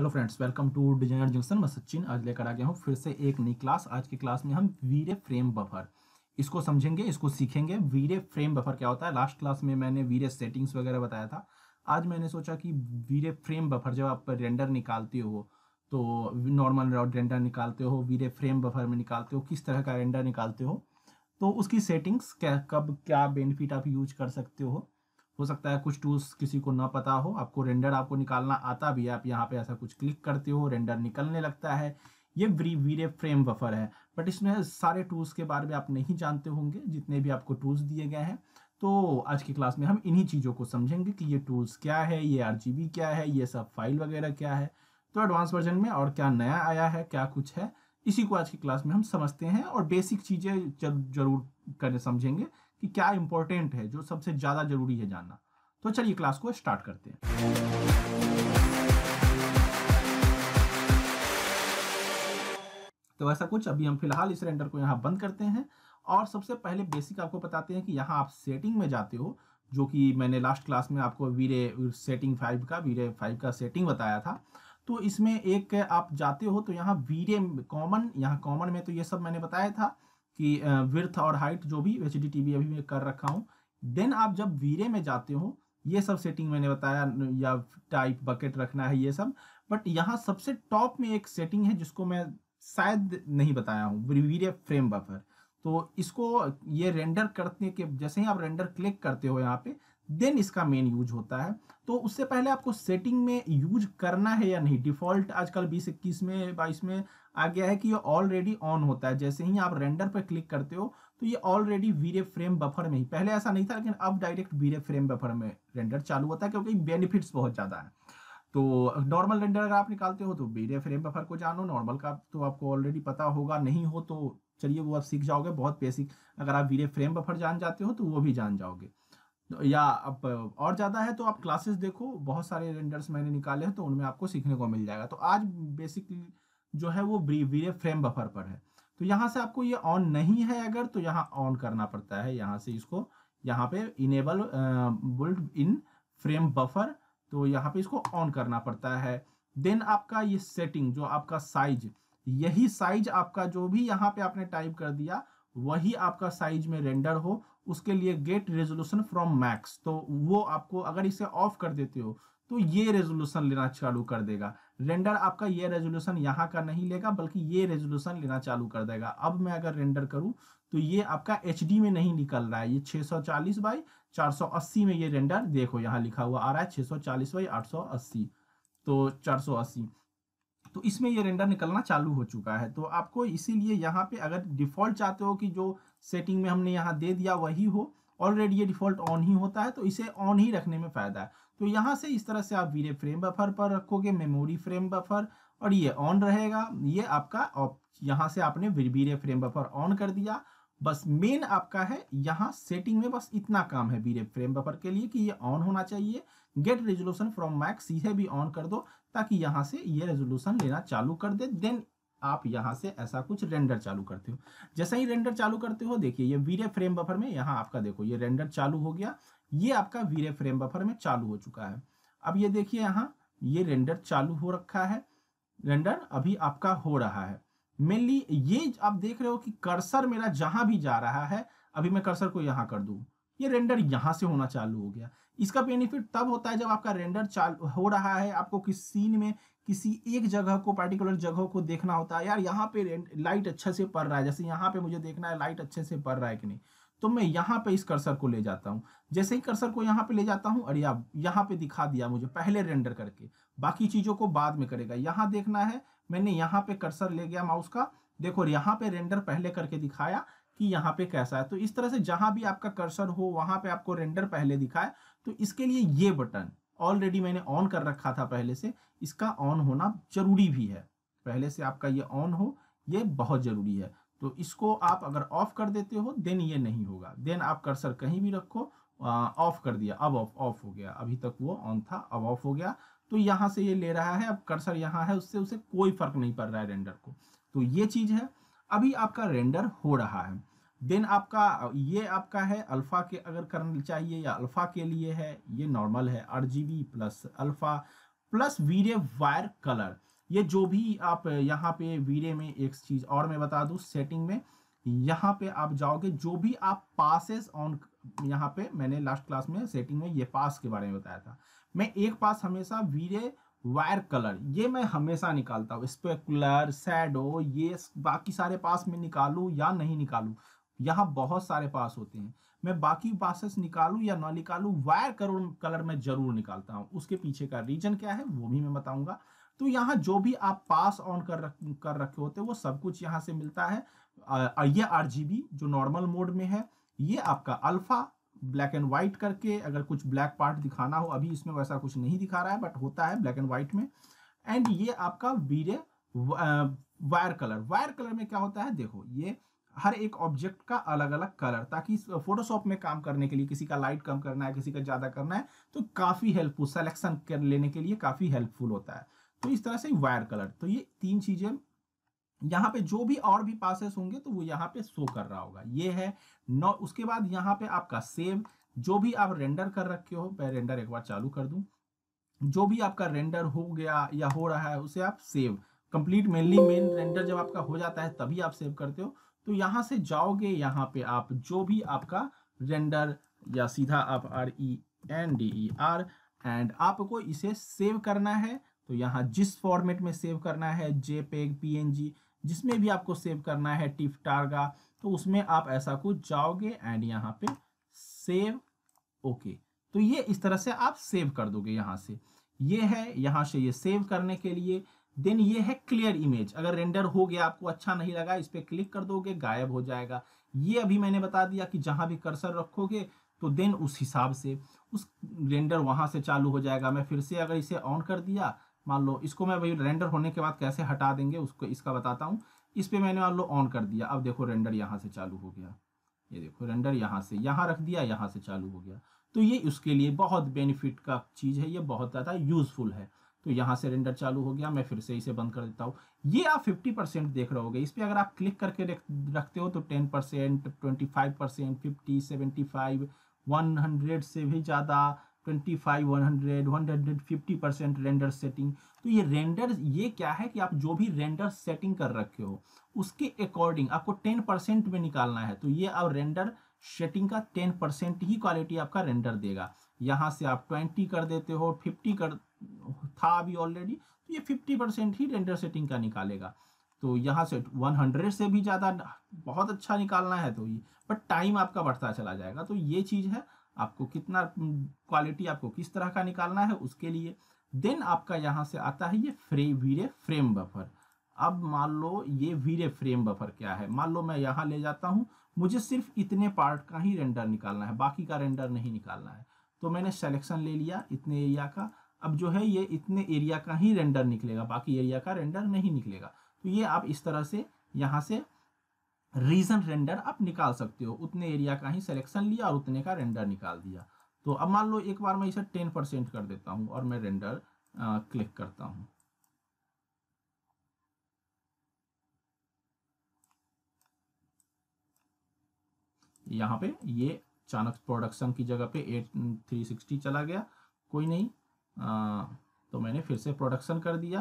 hello friends welcome to Designer Junction मैं सचिन आज लेकर आ गया हूँ फिर से एक नई क्लास आज की क्लास में हम वीरे फ्रेम बफर इसको समझेंगे इसको सीखेंगे वीरे फ्रेम बफर क्या होता है लास्ट क्लास में मैंने वीरे सेटिंग्स वगैरह बताया था आज मैंने सोचा कि वीरे फ्रेम बफर जब आप रेंडर निकालते हो तो नॉर्मल रेंडर निकालते हो वीरे फ्रेम बफर में निकालते हो किस तरह का रेंडर निकालते हो तो उसकी सेटिंग्स क्या कब क्या बेनिफिट आप यूज कर सकते हो हो सकता है कुछ टूल्स किसी को ना पता हो आपको रेंडर आपको निकालना आता भी है आप यहाँ पे ऐसा कुछ क्लिक करते हो रेंडर निकलने लगता है ये वी वीरे फ्रेम बफर है बट इसमें सारे टूल्स के बारे में आप नहीं जानते होंगे जितने भी आपको टूल्स दिए गए हैं तो आज की क्लास में हम इन्हीं चीज़ों को समझेंगे कि ये टूल्स क्या है ये आर क्या है ये सब फाइल वगैरह क्या है तो एडवांस वर्जन में और क्या नया आया है क्या कुछ है इसी को आज की क्लास में हम समझते हैं और बेसिक चीज़ें जरूर करने समझेंगे कि क्या इंपॉर्टेंट है जो सबसे ज़्यादा जरूरी है जानना तो चलिए क्लास को स्टार्ट करते हैं तो ऐसा कुछ अभी हम फिलहाल इस रेंडर को यहाँ बंद करते हैं और सबसे पहले बेसिक आपको बताते हैं कि यहाँ आप सेटिंग में जाते हो जो कि मैंने लास्ट क्लास में आपको वीरे सेटिंग फाइव का वीरे फाइव का सेटिंग बताया था तो इसमें एक आप जाते हो तो यहाँ वीरे कॉमन यहाँ कॉमन में तो ये सब मैंने बताया था कि विर्थ और हाइट जो भी एच डी अभी मैं कर रखा हूँ देन आप जब वीरे में जाते हो ये सब सेटिंग मैंने बताया या टाइप बकेट रखना है ये सब बट यहाँ सबसे टॉप में एक सेटिंग है जिसको मैं शायद नहीं बताया हूँ वीरे फ्रेम बफर तो इसको ये रेंडर करने के जैसे ही आप रेंडर क्लिक करते हो यहाँ पे देन इसका मेन यूज होता है तो उससे पहले आपको सेटिंग में यूज करना है या नहीं डिफॉल्ट आजकल बीस इक्कीस में बाईस में आ गया है कि ये ऑलरेडी ऑन होता है जैसे ही आप रेंडर पर क्लिक करते हो तो ये ऑलरेडी वीरे फ्रेम बफर में ही पहले ऐसा नहीं था लेकिन अब डायरेक्ट वीरे फ्रेम बफर में रेंडर चालू होता है क्योंकि बेनिफिट्स बहुत ज़्यादा है तो नॉर्मल रेंडर अगर आप निकालते हो तो वीरे फ्रेम बफर को जानो नॉर्मल का तो आपको ऑलरेडी पता होगा नहीं हो तो चलिए वो आप सीख जाओगे बहुत बेसिक अगर आप वीरे फ्रेम बफर जान जाते हो तो वो भी जान जाओगे या आप और ज़्यादा है तो आप क्लासेस देखो बहुत सारे रेंडर्स मैंने निकाले हैं तो उनमें आपको सीखने को मिल जाएगा तो आज बेसिकली जो है वो ब्री वीरे फ्रेम बफर पर है तो यहाँ से आपको ये ऑन नहीं है अगर तो यहाँ ऑन करना पड़ता है यहाँ से इसको यहाँ पे enable built in frame buffer तो यहाँ पे इसको ऑन करना पड़ता है देन आपका ये सेटिंग जो आपका साइज यही साइज आपका जो भी यहाँ पे आपने टाइप कर दिया वही आपका साइज में रेंडर हो उसके लिए गेट रेजोल्यूशन फ्रॉम मैक्स तो वो आपको अगर इसे ऑफ कर देते हो तो ये रेजोल्यूशन लेना चालू कर देगा रेंडर आपका ये रेजोल्यूशन यहाँ का नहीं लेगा बल्कि ये रेजोल्यूशन लेना चालू कर देगा अब मैं अगर रेंडर करूँ तो ये आपका एच में नहीं निकल रहा है ये 640 बाई 480 में ये रेंडर देखो यहाँ लिखा हुआ आ रहा है 640 बाई तो 480 तो इसमें ये रेंडर निकलना चालू हो चुका है तो आपको इसीलिए यहाँ पे अगर डिफॉल्ट चाहते हो कि जो सेटिंग में हमने यहाँ दे दिया वही हो ऑलरेडी ये डिफ़ॉल्ट ऑन ही होता है तो इसे ऑन ही रखने में फ़ायदा है तो यहाँ से इस तरह से आप वीरे फ्रेम बफर पर रखोगे मेमोरी फ्रेम बफर और ये ऑन रहेगा ये आपका यहाँ से आपने वीरे फ्रेम बफर ऑन कर दिया बस मेन आपका है यहाँ सेटिंग में बस इतना काम है वीरे फ्रेम बफर के लिए कि ये ऑन होना चाहिए गेट रेजोल्यूशन फ्रॉम मैक्स ये भी ऑन कर दो ताकि यहाँ से ये रेजोल्यूशन लेना चालू कर दे देन आप यहाँ से ऐसा कुछ रेंडर चालू करते हो जैसा ही रेंडर चालू करते हो देखिए ये वीरे फ्रेम बफर में यहाँ आपका देखो ये रेंडर चालू हो गया ये आपका वीरे फ्रेम बफर में चालू हो चुका है अब ये देखिए यहाँ ये रेंडर चालू हो रखा है रेंडर अभी आपका हो रहा है मेनली ये आप देख रहे हो कि कर्सर मेरा जहां भी जा रहा है अभी मैं कर्सर को यहां कर दू ये रेंडर यहां से होना चालू हो गया इसका बेनिफिट तब होता है जब आपका रेंडर चाल हो रहा है आपको किस सीन में किसी एक जगह को पर्टिकुलर जगह को देखना होता है यार यहाँ पे लाइट अच्छे से पड़ रहा है जैसे यहाँ पे मुझे देखना है लाइट अच्छे से पड़ रहा है कि नहीं तो मैं यहाँ पे इस कर्सर को ले जाता हूँ जैसे ही कर्सर को यहाँ पे ले जाता हूँ अरे यहाँ पे दिखा दिया मुझे पहले रेंडर करके बाकी चीज़ों को बाद में करेगा यहाँ देखना है मैंने यहाँ पे कर्सर ले गया माउस का देखो यहाँ पे रेंडर पहले करके दिखाया कि यहाँ पे कैसा है तो इस तरह से जहाँ भी आपका कर्सर हो वहाँ पे आपको रेंडर पहले दिखाया तो इसके लिए ये बटन ऑलरेडी मैंने ऑन कर रखा था पहले से इसका ऑन होना जरूरी भी है पहले से आपका ये ऑन हो ये बहुत ज़रूरी है तो इसको आप अगर ऑफ कर देते हो देन ये नहीं होगा देन आप कर्सर कहीं भी रखो ऑफ कर दिया अब ऑफ ऑफ हो गया अभी तक वो ऑन था अब ऑफ हो गया तो यहाँ से ये ले रहा है अब कर्सर यहाँ है उससे उसे कोई फर्क नहीं पड़ रहा है रेंडर को तो ये चीज़ है अभी आपका रेंडर हो रहा है देन आपका ये आपका है अल्फ़ा के अगर करना चाहिए या अल्फ़ा के लिए है ये नॉर्मल है आर प्लस अल्फ़ा प्लस वीरे वायर कलर ये जो भी आप यहाँ पे वीरे में एक चीज़ और मैं बता दू सेटिंग में यहाँ पे आप जाओगे जो भी आप पासेस ऑन यहाँ पे मैंने लास्ट क्लास में सेटिंग में ये पास के बारे में बताया था मैं एक पास हमेशा वीरे वायर कलर ये मैं हमेशा निकालता हूँ स्पेकुलर सैडो ये बाकी सारे पास में निकालू या नहीं निकालू यहाँ बहुत सारे पास होते हैं मैं बाकी पासेस निकालू या ना निकालू वायर करोड़ कलर में जरूर निकालता हूँ उसके पीछे का रीजन क्या है वो भी मैं बताऊंगा तो यहाँ जो भी आप पास ऑन कर रख कर रखे होते हैं वो सब कुछ यहाँ से मिलता है ये आर जो नॉर्मल मोड में है ये आपका अल्फा ब्लैक एंड व्हाइट करके अगर कुछ ब्लैक पार्ट दिखाना हो अभी इसमें वैसा कुछ नहीं दिखा रहा है बट होता है ब्लैक एंड व्हाइट में एंड ये आपका वीरे वायर कलर वायर कलर में क्या होता है देखो ये हर एक ऑब्जेक्ट का अलग अलग कलर ताकि फोटोशॉप में काम करने के लिए किसी का लाइट कम करना है किसी का ज़्यादा करना है तो काफ़ी हेल्पफुल सेलेक्शन कर लेने के लिए काफ़ी हेल्पफुल होता है तो इस तरह से वायर कलर तो ये तीन चीज़ें यहाँ पे जो भी और भी पासेस होंगे तो वो यहाँ पे शो कर रहा होगा ये है नौ उसके बाद यहाँ पे आपका सेव जो भी आप रेंडर कर रखे हो मैं रेंडर एक बार चालू कर दूँ जो भी आपका रेंडर हो गया या हो रहा है उसे आप save complete mainly main render जब आपका हो जाता है तभी आप सेव करते हो तो यहाँ से जाओगे यहाँ पे आप जो भी आपका रेंडर या सीधा आप R E N D E R and आपको इसे सेव करना है तो यहाँ जिस फॉर्मेट में सेव करना है JPEG P N G जिसमें भी आपको सेव करना है टिफ टारगा तो उसमें आप ऐसा कुछ जाओगे एंड यहाँ पे सेव ओके तो ये इस तरह से आप सेव कर दोगे यहाँ से ये है यहां से ये सेव करने के लिए देन ये है क्लियर इमेज अगर रेंडर हो गया आपको अच्छा नहीं लगा इस पर क्लिक कर दोगे गायब हो जाएगा ये अभी मैंने बता दिया कि जहाँ भी कर्सर रखोगे तो देन उस हिसाब से उस रेंडर वहाँ से चालू हो जाएगा मैं फिर से अगर इसे ऑन कर दिया मान लो इसको मैं भाई रेंडर होने के बाद कैसे हटा देंगे उसको इसका बताता हूँ इस पर मैंने मान लो ऑन कर दिया अब देखो रेंडर यहाँ से चालू हो गया ये देखो रेंडर यहाँ से यहाँ रख दिया यहाँ से चालू हो गया तो ये उसके लिए बहुत बेनिफिट का चीज़ है ये बहुत ज़्यादा यूज़फुल है तो यहाँ से रेंडर चालू हो गया मैं फिर से इसे बंद कर देता हूँ ये आप 50 परसेंट देख रहे हो इस पर अगर आप क्लिक करके रखते हो तो 10 percent twenty five percent fifty seventy five one hundred से भी ज़्यादा twenty five one hundred one hundred fifty percent render setting तो ये रेंडर ये क्या है कि आप जो भी रेंडर सेटिंग कर रखे हो उसके अकॉर्डिंग आपको टेन परसेंट में निकालना है तो ये आप रेंडर सेटिंग का टेन परसेंट ही क्वालिटी आपका रेंडर देगा यहाँ से आप ट्वेंटी कर देते हो फिफ्टी कर था अभी ऑलरेडी तो ये फिफ्टी परसेंट ही रेंडर सेटिंग का निकालेगा तो यहाँ से 100 से भी ज़्यादा बहुत अच्छा निकालना है तो ये बट टाइम आपका बढ़ता चला जाएगा तो ये चीज़ है आपको कितना क्वालिटी आपको किस तरह का निकालना है उसके लिए देन आपका यहाँ से आता है ये फ्रे वीरे फ्रेम बफर अब मान लो ये वीरे फ्रेम बफर क्या है मान लो मैं यहाँ ले जाता हूँ मुझे सिर्फ इतने पार्ट का ही रेंडर निकालना है बाकी का रेंडर नहीं निकालना है तो मैंने सेलेक्शन ले लिया इतने एरिया का अब जो है ये इतने एरिया का ही रेंडर निकलेगा बाकी एरिया का रेंडर नहीं निकलेगा तो ये आप इस तरह से यहाँ से रीजन रेंडर आप निकाल सकते हो उतने एरिया का ही सिलेक्शन लिया और उतने का रेंडर निकाल दिया तो अब मान लो एक बार मैं इसे टेन परसेंट कर देता हूँ और मैं रेंडर आ, क्लिक करता हूँ यहाँ पे ये चाणक्य प्रोडक्शन की जगह पे एट थ्री सिक्सटी चला गया कोई नहीं तो मैंने फिर से प्रोडक्शन कर दिया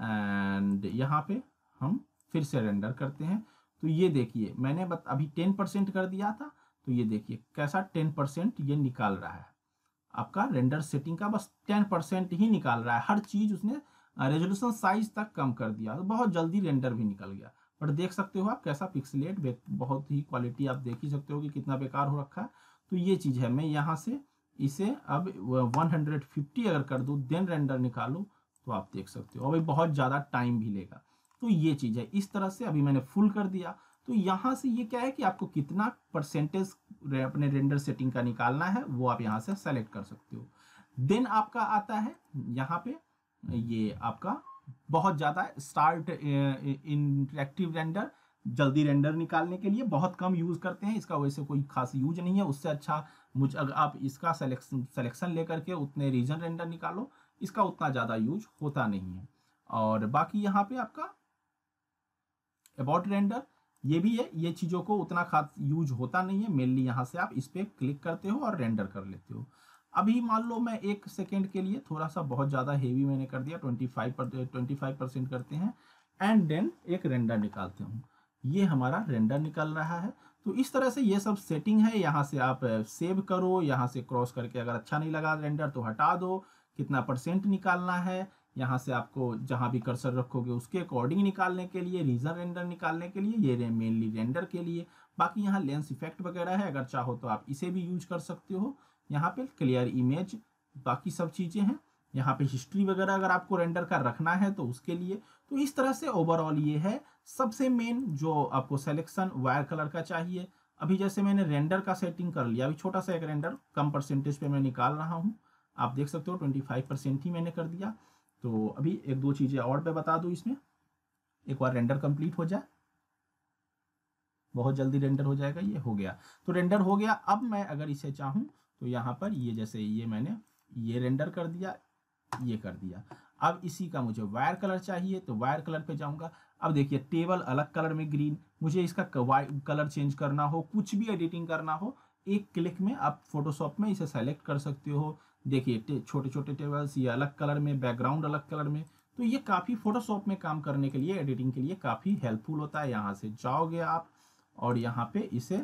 एंड यहाँ पे हम फिर से रेंडर करते हैं तो ये देखिए मैंने बत, अभी टेन परसेंट कर दिया था तो ये देखिए कैसा टेन परसेंट ये निकाल रहा है आपका रेंडर सेटिंग का बस टेन परसेंट ही निकाल रहा है हर चीज़ उसने रेजोल्यूशन साइज तक कम कर दिया तो बहुत जल्दी रेंडर भी निकल गया बट देख सकते हो आप कैसा पिक्सलेट बहुत ही क्वालिटी आप देख ही सकते हो कि कितना बेकार हो रखा है तो ये चीज़ है मैं यहाँ से इसे अब 150 अगर कर दूँ देन रेंडर निकालू तो आप देख सकते हो अभी बहुत ज़्यादा टाइम भी लेगा तो ये चीज़ है इस तरह से अभी मैंने फुल कर दिया तो यहाँ से ये क्या है कि आपको कितना परसेंटेज अपने रेंडर सेटिंग का निकालना है वो आप यहाँ से सेलेक्ट कर सकते हो देन आपका आता है यहाँ पे ये आपका बहुत ज़्यादा स्टार्ट इंटरेक्टिव रेंडर जल्दी रेंडर निकालने के लिए बहुत कम यूज़ करते हैं इसका वैसे कोई खास यूज नहीं है उससे अच्छा मुझ अगर आप इसका सेलेक्शन सेलेक्शन लेकर के उतने रीजन रेंडर निकालो इसका उतना ज़्यादा यूज होता नहीं है और बाकी यहाँ पे आपका अबाउट रेंडर ये भी है ये चीज़ों को उतना खास यूज होता नहीं है मेनली यहाँ से आप इस पर क्लिक करते हो और रेंडर कर लेते हो अभी मान लो मैं एक सेकेंड के लिए थोड़ा सा बहुत ज़्यादा हेवी मैंने कर दिया twenty five twenty five percent करते हैं एंड देन एक रेंडर निकालते हूँ ये हमारा रेंडर निकल रहा है तो इस तरह से ये सब सेटिंग है यहाँ से आप सेव करो यहाँ से क्रॉस करके अगर अच्छा नहीं लगा रेंडर तो हटा दो कितना परसेंट निकालना है यहाँ से आपको जहाँ भी कर्सर रखोगे उसके अकॉर्डिंग निकालने के लिए रीजन रेंडर निकालने के लिए ये मेनली रेंडर के लिए बाकी यहाँ लेंस इफेक्ट वगैरह है अगर चाहो तो आप इसे भी यूज कर सकते हो यहाँ पे क्लियर इमेज बाकी सब चीज़ें हैं यहाँ पे हिस्ट्री वगैरह अगर आपको रेंडर का रखना है तो उसके लिए तो इस तरह से ओवरऑल ये है सबसे मेन जो आपको सेलेक्शन वायर कलर का चाहिए अभी जैसे मैंने रेंडर का सेटिंग कर लिया अभी छोटा सा एक रेंडर कम परसेंटेज पे मैं निकाल रहा हूँ आप देख सकते हो ट्वेंटी फाइव परसेंट ही मैंने कर दिया तो अभी एक दो चीज़ें और मैं बता दूँ इसमें एक बार रेंडर कंप्लीट हो जाए बहुत जल्दी रेंडर हो जाएगा ये हो गया तो रेंडर हो गया अब मैं अगर इसे चाहूँ तो यहाँ पर ये जैसे ये मैंने ये रेंडर कर दिया ये कर दिया अब इसी का मुझे वायर कलर चाहिए तो वायर कलर पे जाऊंगा अब देखिए टेबल अलग कलर में ग्रीन मुझे इसका कलर चेंज करना हो कुछ भी एडिटिंग करना हो एक क्लिक में आप फोटोशॉप में इसे सेलेक्ट कर सकते हो देखिए छोटे छोटे टेबल्स ये अलग कलर में बैकग्राउंड अलग कलर में तो ये काफ़ी फोटोशॉप में काम करने के लिए एडिटिंग के लिए काफ़ी हेल्पफुल होता है यहाँ से जाओगे आप और यहाँ पे इसे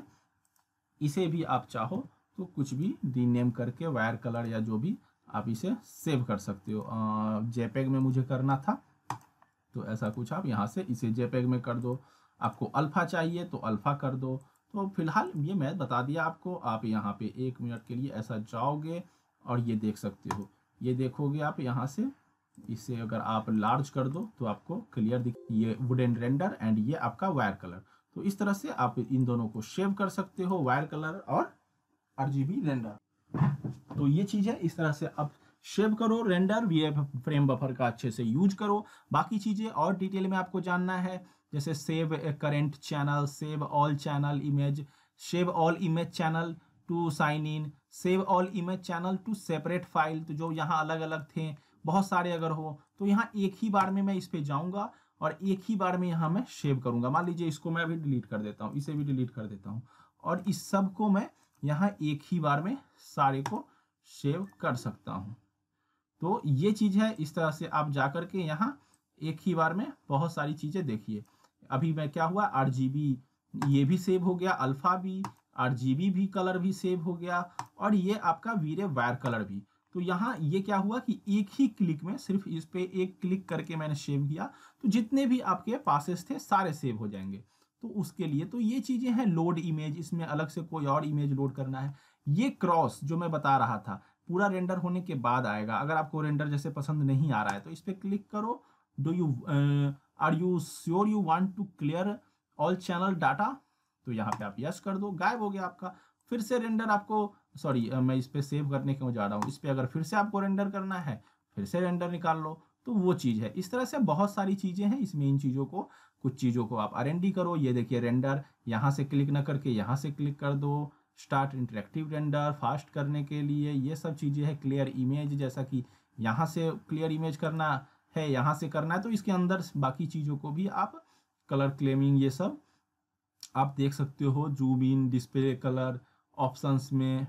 इसे भी आप चाहो तो कुछ भी रीनेम करके वायर कलर या जो भी आप इसे सेव कर सकते हो जेपेग में मुझे करना था तो ऐसा कुछ आप यहाँ से इसे जेपेग में कर दो आपको अल्फ़ा चाहिए तो अल्फ़ा कर दो तो फिलहाल ये मैं बता दिया आपको आप यहाँ पे एक मिनट के लिए ऐसा जाओगे और ये देख सकते हो ये देखोगे आप यहाँ से इसे अगर आप लार्ज कर दो तो आपको क्लियर दिख ये वुडन रेंडर एंड ये आपका वायर कलर तो इस तरह से आप इन दोनों को सेव कर सकते हो वायर कलर और आर रेंडर तो ये चीज़ है इस तरह से अब शेव करो रेंडर वी फ्रेम बफर का अच्छे से यूज करो बाकी चीज़ें और डिटेल में आपको जानना है जैसे save current channel save all channel image save all image channel to sign in save all image channel to separate file तो जो यहाँ अलग अलग थे बहुत सारे अगर हो तो यहाँ एक ही बार में मैं इस पर जाऊँगा और एक ही बार में यहाँ मैं सेव करूँगा मान लीजिए इसको मैं अभी डिलीट कर देता हूँ इसे भी डिलीट कर देता हूँ और इस सब को मैं यहाँ एक ही बार में सारे को सेव कर सकता हूँ तो ये चीज़ है इस तरह से आप जा कर के यहाँ एक ही बार में बहुत सारी चीज़ें देखिए अभी मैं क्या हुआ आर ये भी सेव हो गया अल्फ़ा भी आर भी कलर भी सेव हो गया और ये आपका वीरे वायर कलर भी तो यहाँ ये क्या हुआ कि एक ही क्लिक में सिर्फ इस पर एक क्लिक करके मैंने सेव किया तो जितने भी आपके पासेस थे सारे सेव हो जाएंगे तो उसके लिए तो ये चीज़ें हैं लोड इमेज इसमें अलग से कोई और इमेज लोड करना है ये क्रॉस जो मैं बता रहा था पूरा रेंडर होने के बाद आएगा अगर आपको रेंडर जैसे पसंद नहीं आ रहा है तो इस पर क्लिक करो do you are you sure you want to clear all channel data तो यहाँ पे आप यस कर दो गायब हो गया आपका फिर से रेंडर आपको सॉरी मैं इस पर सेव करने क्यों जा रहा हूँ इस पर अगर फिर से आपको रेंडर करना है फिर से रेंडर निकाल लो तो वो चीज़ है इस तरह से बहुत सारी चीज़ें हैं इसमें इन चीज़ों को कुछ चीज़ों को आप आर करो ये देखिए रेंडर यहाँ से क्लिक ना करके यहाँ से क्लिक कर दो स्टार्ट इंटरेक्टिव रेंडर फास्ट करने के लिए ये सब चीज़ें है क्लियर इमेज जैसा कि यहाँ से क्लियर इमेज करना है यहाँ से करना है तो इसके अंदर बाकी चीज़ों को भी आप कलर क्लेमिंग ये सब आप देख सकते हो zoom in display colour options में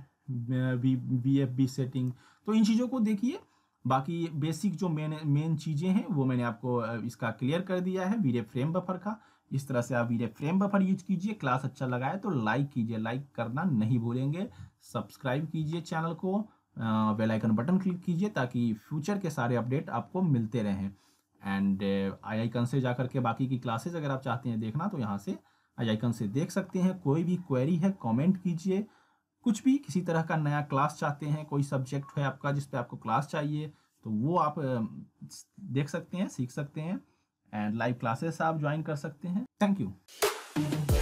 B B F B setting तो इन चीज़ों को देखिए बाकी बेसिक जो मेन मेन चीज़ें हैं वो मैंने आपको इसका क्लियर कर दिया है वीडियो फ्रेम बफर का इस तरह से आप वीडियो फ्रेम बफर यूज कीजिए क्लास अच्छा लगाए तो लाइक कीजिए लाइक करना नहीं भूलेंगे सब्सक्राइब कीजिए चैनल को बेल आइकन बटन क्लिक कीजिए ताकि फ्यूचर के सारे अपडेट आपको मिलते रहें एंड आई आईकन से जा के बाकी की क्लासेज अगर आप चाहते हैं देखना तो यहाँ से आई आईकन से देख सकते हैं कोई भी क्वेरी है कॉमेंट कीजिए कुछ भी किसी तरह का नया क्लास चाहते हैं कोई सब्जेक्ट है आपका जिस पर आपको क्लास चाहिए तो वो आप देख सकते हैं सीख सकते हैं एंड लाइव क्लासेस आप ज्वाइन कर सकते हैं थैंक यू